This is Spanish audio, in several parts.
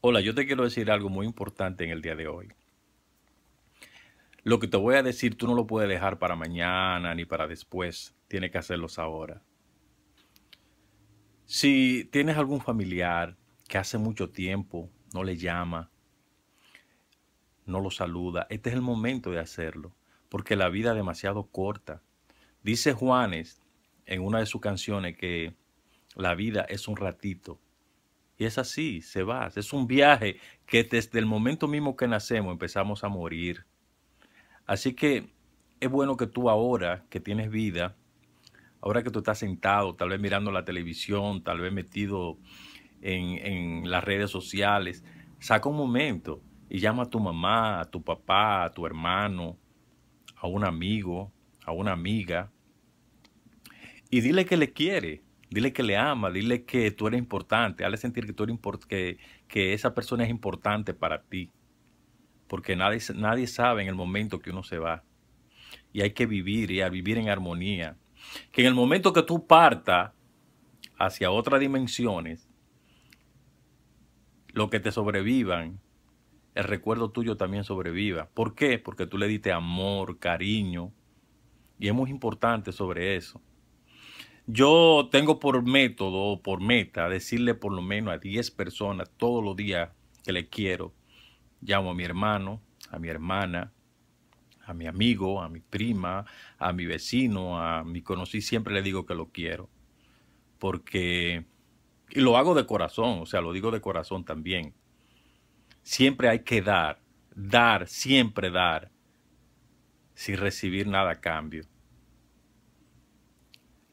Hola, yo te quiero decir algo muy importante en el día de hoy. Lo que te voy a decir tú no lo puedes dejar para mañana ni para después, tienes que hacerlos ahora. Si tienes algún familiar que hace mucho tiempo no le llama, no lo saluda, este es el momento de hacerlo, porque la vida es demasiado corta. Dice Juanes en una de sus canciones que la vida es un ratito y es así, se va. Es un viaje que desde el momento mismo que nacemos empezamos a morir. Así que es bueno que tú ahora que tienes vida, ahora que tú estás sentado, tal vez mirando la televisión, tal vez metido en, las redes sociales, saca un momento y llama a tu mamá, a tu papá, a tu hermano, a un amigo, a una amiga, y dile que le quiere, Dile que le ama, dile que tú eres importante, hazle sentir que, tú que, esa persona es importante para ti. Porque nadie, nadie sabe en el momento que uno se va. Y hay que vivir y a vivir en armonía. Que en el momento que tú partas hacia otras dimensiones, lo que te sobrevivan, el recuerdo tuyo también sobreviva. ¿Por qué? Porque tú le diste amor, cariño. Y es muy importante sobre eso. Yo tengo por método, o por meta, decirle por lo menos a 10 personas todos los días que le quiero. Llamo a mi hermano, a mi hermana, a mi amigo, a mi prima, a mi vecino, a mi conocido. siempre le digo que lo quiero. Porque, y lo hago de corazón, o sea, lo digo de corazón también. Siempre hay que dar, dar, siempre dar, sin recibir nada a cambio.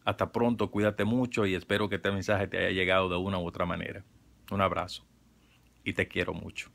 Hasta pronto, cuídate mucho y espero que este mensaje te haya llegado de una u otra manera. Un abrazo y te quiero mucho.